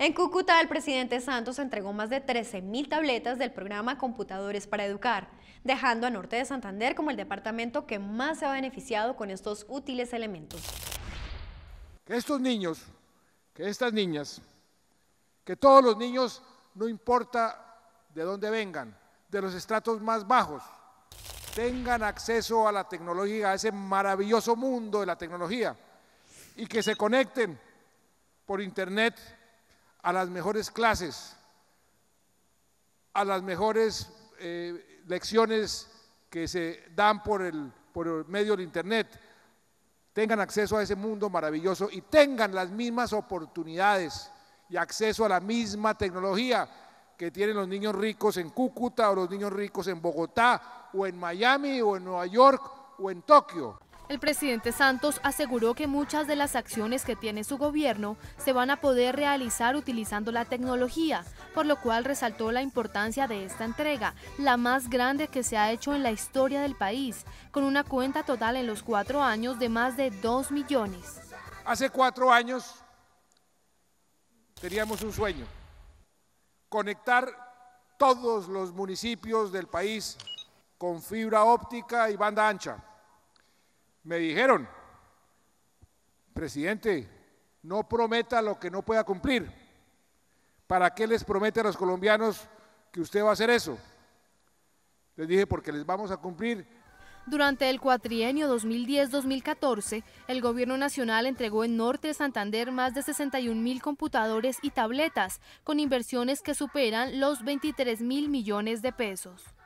En Cúcuta, el presidente Santos entregó más de 13.000 tabletas del programa Computadores para Educar, dejando a Norte de Santander como el departamento que más se ha beneficiado con estos útiles elementos. Que estos niños, que estas niñas, que todos los niños, no importa de dónde vengan, de los estratos más bajos, tengan acceso a la tecnología, a ese maravilloso mundo de la tecnología, y que se conecten por Internet a las mejores clases, a las mejores eh, lecciones que se dan por el, por el medio del Internet, tengan acceso a ese mundo maravilloso y tengan las mismas oportunidades y acceso a la misma tecnología que tienen los niños ricos en Cúcuta o los niños ricos en Bogotá o en Miami o en Nueva York o en Tokio. El presidente Santos aseguró que muchas de las acciones que tiene su gobierno se van a poder realizar utilizando la tecnología, por lo cual resaltó la importancia de esta entrega, la más grande que se ha hecho en la historia del país, con una cuenta total en los cuatro años de más de dos millones. Hace cuatro años teníamos un sueño, conectar todos los municipios del país con fibra óptica y banda ancha me dijeron, presidente, no prometa lo que no pueda cumplir. ¿Para qué les promete a los colombianos que usted va a hacer eso? Les dije, porque les vamos a cumplir. Durante el cuatrienio 2010-2014, el Gobierno Nacional entregó en Norte de Santander más de 61 mil computadores y tabletas, con inversiones que superan los 23 mil millones de pesos.